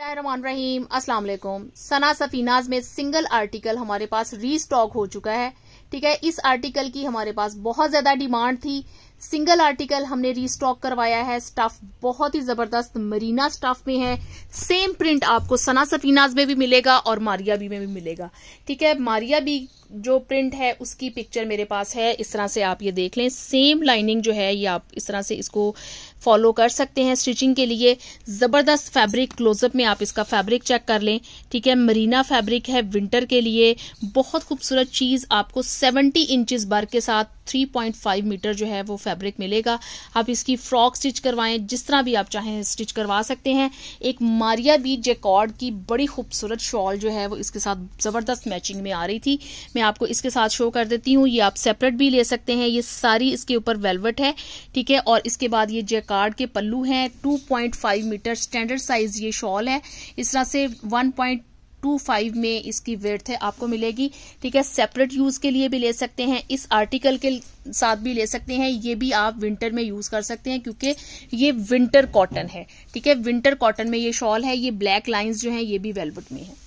रहीम अस्सलाम वालेकुम सना सफीनाज में सिंगल आर्टिकल हमारे पास रीस्टॉक हो चुका है ठीक है इस आर्टिकल की हमारे पास बहुत ज्यादा डिमांड थी सिंगल आर्टिकल हमने रीस्टॉक करवाया है स्टफ बहुत ही जबरदस्त मरीना स्टफ में है सेम प्रिंट आपको सना सफीनाज में भी मिलेगा और मारिया बी में भी मिलेगा ठीक है मारिया बी जो प्रिंट है उसकी पिक्चर मेरे पास है इस तरह से आप ये देख लें सेम लाइनिंग जो है ये आप इस तरह से इसको फॉलो कर सकते हैं स्टिचिंग के लिए ज़बरदस्त फैब्रिक क्लोजअप में आप इसका फैब्रिक चेक कर लें ठीक है मरीना फैब्रिक है विंटर के लिए बहुत खूबसूरत चीज़ आपको 70 इंचेस बर के साथ 3.5 मीटर जो है वो फैब्रिक मिलेगा आप इसकी फ्रॉक स्टिच करवाएं जिस तरह भी आप चाहें स्टिच करवा सकते हैं एक मारिया बी जेकॉर्ड की बड़ी खूबसूरत शॉल जो है वो इसके साथ ज़बरदस्त मैचिंग में आ रही थी मैं आपको इसके साथ शो कर देती हूँ ये आप सेपरेट भी ले सकते हैं ये सारी इसके ऊपर वेलवेट है ठीक है और इसके बाद ये जेकार्ड के पल्लू हैं टू मीटर स्टैंडर्ड साइज ये शॉल है इस तरह से वन टू फाइव में इसकी वेथ है आपको मिलेगी ठीक है सेपरेट यूज के लिए भी ले सकते हैं इस आर्टिकल के साथ भी ले सकते हैं ये भी आप विंटर में यूज कर सकते हैं क्योंकि ये विंटर कॉटन है ठीक है विंटर कॉटन में ये शॉल है ये ब्लैक लाइन्स जो है ये भी वेलवेट में है